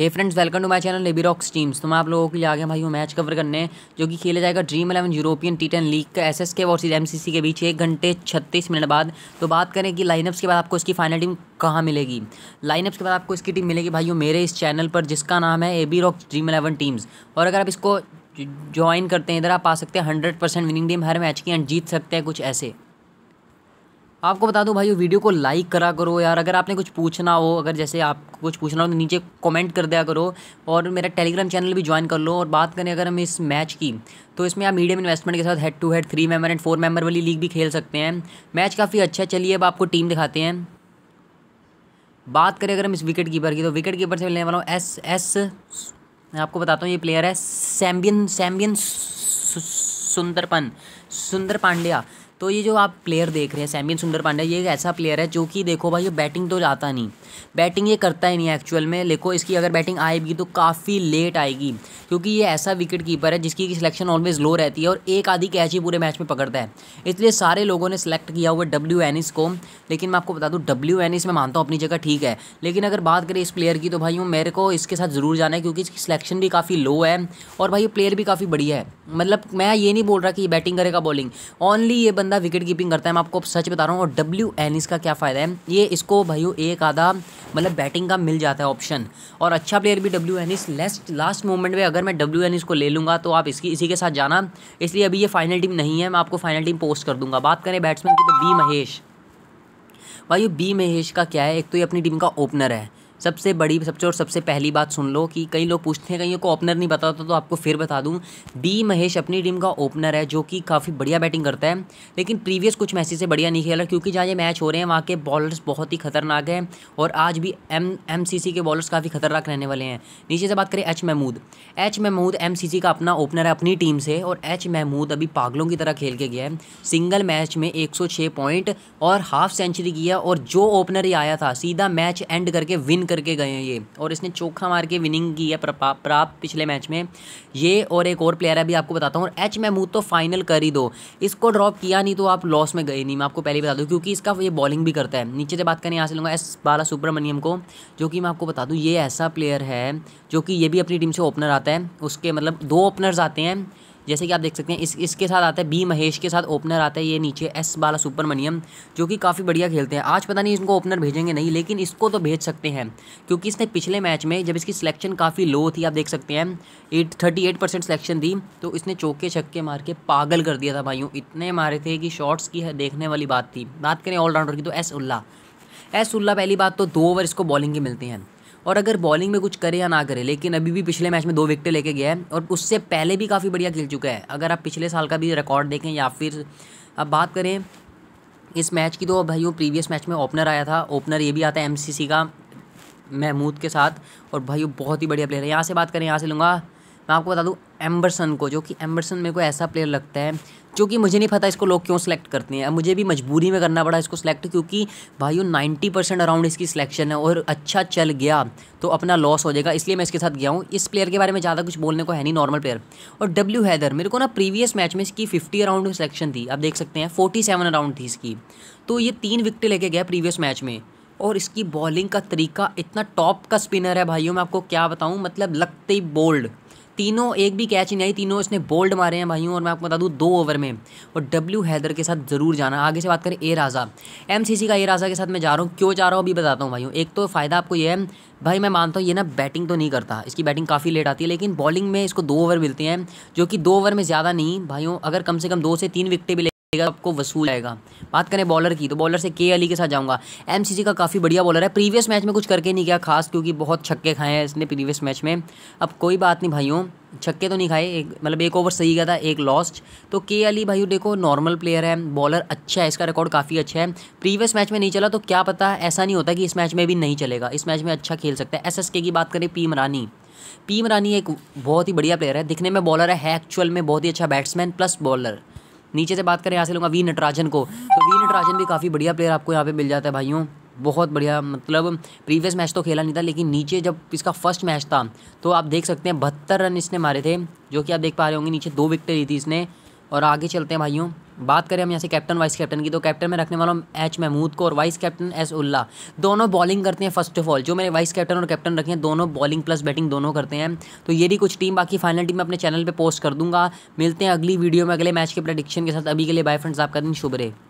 hey friends welcome to my channel लेबी rocks teams तो मैं आप लोगों के लिए आगे भाई हूँ मैच कवर करने जो कि खेला जाएगा Dream Eleven European T Ten league का S S K versus M C C के बीच एक घंटे छत्तीस मिनट बाद तो बात करें कि लाइनअप्स के बाद आपको इसकी फाइनल टीम कहाँ मिलेगी लाइनअप्स के बाद आपको इसकी टीम मिलेगी भाई मेरे इस चैनल पर जिसका नाम है A B Dream Eleven teams और अगर आप इसको ज्वाइन करते हैं इधर आप पा सकते हैं हंड्रेड परसेंट विनिंग टीम हर मैच की एंड जीत सकते हैं कुछ ऐसे आपको बता दूं भाई वीडियो को लाइक करा करो यार अगर आपने कुछ पूछना हो अगर जैसे आपको कुछ पूछना हो तो नीचे कमेंट कर दिया करो और मेरा टेलीग्राम चैनल भी ज्वाइन कर लो और बात करें अगर हम इस मैच की तो इसमें आप मीडियम इन्वेस्टमेंट के साथ head to head three member and four member वाली लीग भी खेल सकते हैं मैच काफ़ी अच्छा चलिए अब आपको टीम दिखाते हैं बात करें अगर हम इस विकेट कीपर की तो विकेट कीपर से मिलने वाला हूँ एस एस मैं आपको बताता हूँ ये प्लेयर है सैम्बियन सैम्बियन सुंदरपन सुंदर पांड्या तो ये जो आप प्लेयर देख रहे हैं सैमिन सुंदर पांडे ये एक ऐसा प्लेयर है जो कि देखो भाई ये बैटिंग तो जाता नहीं बैटिंग ये करता ही नहीं है एक्चुअल में देखो इसकी अगर बैटिंग आएगी तो काफ़ी लेट आएगी क्योंकि ये ऐसा विकेट कीपर है जिसकी सिलेक्शन ऑलवेज लो रहती है और एक आधी कैच ही पूरे मैच में पकड़ता है इसलिए सारे लोगों ने सिलेक्ट किया हुआ डब्ल्यू एनिस को लेकिन मैं आपको बता दूँ डब्ल्यू एनिस मैं मानता हूँ अपनी जगह ठीक है लेकिन अगर बात करें इस प्लेयर की तो भाई मेरे को इसके साथ ज़रूर जाना है क्योंकि इसकी सिलेक्शन भी काफ़ी लो है और भाई ये प्लेयर भी काफ़ी बढ़िया है मतलब मैं ये नहीं बोल रहा कि ये बैटिंग करेगा बॉलिंग ओनली ये बंदा विकेट कीपिंग करता है मैं आपको सच बता रहा हूँ और डब्ल्यू एनिस का क्या फ़ायदा है ये इसको भाई एक आधा मतलब बैटिंग का मिल जाता है ऑप्शन और अच्छा प्लेयर भी डब्ल्यू एनिस लेस्ट लास्ट मोमेंट में अगर मैं डब्ल्यू एनिस को ले लूँगा तो आप इसकी इसी के साथ जाना इसलिए अभी ये फाइनल टीम नहीं है मैं आपको फाइनल टीम पोस्ट कर दूंगा बात करें बैट्समैन की तो बी महेश भाई ये बी महेश का क्या है एक तो ये अपनी टीम का ओपनर है सबसे बड़ी सबसे और सबसे पहली बात सुन लो कि कई लोग पूछते हैं कहीं को ओपनर नहीं बताता तो, तो आपको फिर बता दूँ डी महेश अपनी टीम का ओपनर है जो कि काफ़ी बढ़िया बैटिंग करता है लेकिन प्रीवियस कुछ मैच से बढ़िया नहीं खेला क्योंकि जहाँ ये मैच हो रहे हैं वहाँ के बॉलर्स बहुत ही खतरनाक हैं और आज भी एम एम के बॉलर्स काफ़ी खतरनाक रहने वाले हैं नीचे से बात करें H Mahmood H Mahmood M का अपना ओपनर है अपनी टीम से और एच महमूद अभी पागलों की तरह खेल के गया है सिंगल मैच में एक पॉइंट और हाफ सेंचुरी किया और जो ओपनर ही आया था सीधा मैच एंड करके विन करके गए हैं ये और इसने चोखा मार के विनिंग की है प्राप्त पिछले मैच में ये और एक और प्लेयर है अभी आपको बताता हूँ और एच महमूद तो फाइनल कर ही दो इसको ड्रॉप किया नहीं तो आप लॉस में गए नहीं मैं आपको पहले बता दूँ क्योंकि इसका ये बॉलिंग भी करता है नीचे से बात करें यहाँ से लूँगा एस बाला सुब्रमण्यम को जो कि मैं आपको बता दूँ ये ऐसा प्लेयर है जो कि ये भी अपनी टीम से ओपनर आता है उसके मतलब दो ओपनर्स आते हैं जैसे कि आप देख सकते हैं इस इसके साथ आता है बी महेश के साथ ओपनर आता है ये नीचे एस बाला सुब्रमण्यम जो कि काफ़ी बढ़िया खेलते हैं आज पता नहीं इनको ओपनर भेजेंगे नहीं लेकिन इसको तो भेज सकते हैं क्योंकि इसने पिछले मैच में जब इसकी सिलेक्शन काफ़ी लो थी आप देख सकते हैं eight thirty eight percent selection दी तो इसने चौके छक्के मार के पागल कर दिया था भाइयों इतने मारे थे कि शॉट्स की देखने वाली बात थी बात करें ऑलराउंडर की तो एस उल्ला एस उल्ला पहली बात तो दो ओवर इसको बॉलिंग की मिलती हैं और अगर बॉलिंग में कुछ करे या ना करे लेकिन अभी भी पिछले मैच में दो विकटें लेके गया है और उससे पहले भी काफ़ी बढ़िया खेल चुका है अगर आप पिछले साल का भी रिकॉर्ड देखें या फिर अब बात करें इस मैच की तो भाइयों प्रीवियस मैच में ओपनर आया था ओपनर ये भी आता है एम का महमूद के साथ और भाई बहुत ही बढ़िया प्लेयर है यहाँ से बात करें यहाँ से लूँगा मैं आपको बता दूँ एम्बरसन को जो कि एम्बरसन मेरे को ऐसा प्लेयर लगता है जो कि मुझे नहीं पता इसको लोग क्यों सेलेक्ट करते हैं मुझे भी मजबूरी में करना पड़ा इसको सेलेक्ट क्योंकि भाइयों नाइन्टी परसेंट अराउंड इसकी सिलेक्शन है और अच्छा चल गया तो अपना लॉस हो जाएगा इसलिए मैं इसके साथ गया हूँ इस प्लेयर के बारे में ज़्यादा कुछ बोलने को है नहीं नॉर्मल प्लेयर और डब्ल्यू हैदर मेरे को ना प्रीवियस मैच में इसकी फिफ्टी अराउंड सिलेक्शन थी आप देख सकते हैं फोर्टी सेवन अराउंड थी इसकी तो ये तीन विकटे लेके गया प्रीवियस मैच में और इसकी बॉलिंग का तरीका इतना टॉप का स्पिनर है भाइयों मैं आपको क्या बताऊँ मतलब लगते ही बोल्ड तीनों एक भी कैच ही नहीं आई तीनों इसने बोल्ड मारे हैं भाइयों और मैं आपको बता दूँ दो ओवर में और डब्ल्यू हैदर के साथ ज़रूर जाना आगे से बात करें ए राजा एम का ए राजा के साथ मैं जा रहा हूँ क्यों जा रहा हूँ अभी बताता हूँ भाइयों एक तो फ़ायदा आपको यह है भाई मैं मानता हूँ ये ना बैटिंग तो नहीं करता इसकी बैटिंग काफ़ी लेट आती है लेकिन बॉलिंग में इसको दो ओवर मिलते हैं जो कि दो ओवर में ज़्यादा नहीं भाइयों अगर कम से कम दो से तीन विकटें भी आपको वसूल आएगा बात करें बॉलर की तो बॉलर से के अली के साथ जाऊंगा एमसीसी का काफ़ी बढ़िया बॉलर है प्रीवियस मैच में कुछ करके नहीं गया खास क्योंकि बहुत छक्के खाए हैं इसने प्रीवियस मैच में अब कोई बात नहीं भाइयों छक्के तो नहीं खाए एक मतलब एक ओवर सही गया था एक लॉस्ट तो के अली भाई देखो नॉर्मल प्लेयर है बॉलर अच्छा है इसका रिकॉर्ड काफ़ी अच्छा है प्रीवियस मैच में नहीं चला तो क्या पता ऐसा नहीं होता कि इस मैच में भी नहीं चलेगा इस मैच में अच्छा खेल सकता है एस की बात करें पी मरानी पी मरानी एक बहुत ही बढ़िया प्लेयर है दिखने में बॉलर है एक्चुअल में बहुत ही अच्छा बैट्समैन प्लस बॉलर नीचे से बात करें यहाँ से लूँगा वी नटराजन को तो वी नटराजन भी काफ़ी बढ़िया प्लेयर आपको यहाँ पे मिल जाता है भाइयों बहुत बढ़िया मतलब प्रीवियस मैच तो खेला नहीं था लेकिन नीचे जब इसका फर्स्ट मैच था तो आप देख सकते हैं बहत्तर रन इसने मारे थे जो कि आप देख पा रहे होंगे नीचे दो विकटें ली थी इसने और आगे चलते हैं भाइयों बात करें हम यहाँ से कैप्टन वाइस कैप्टन की तो कैप्टन में रखने वाला हूँ एच महमूद को और वाइस कैप्टन एस उल्ला दोनों बॉलिंग करते हैं फर्स्ट ऑफ ऑल जो मेरे वाइस कैप्टन और कैप्टन रखे हैं दोनों बॉलिंग प्लस बैटिंग दोनों करते हैं तो ये भी कुछ टीम बाकी फाइनल टीम अपने चैनल पर पोस्ट कर दूंगा मिलते हैं अगली वीडियो में अगले मैच के प्रडिक्शन के साथ अभी के लिए बाय फ्रेंड्स आपका दिन शुभ रहे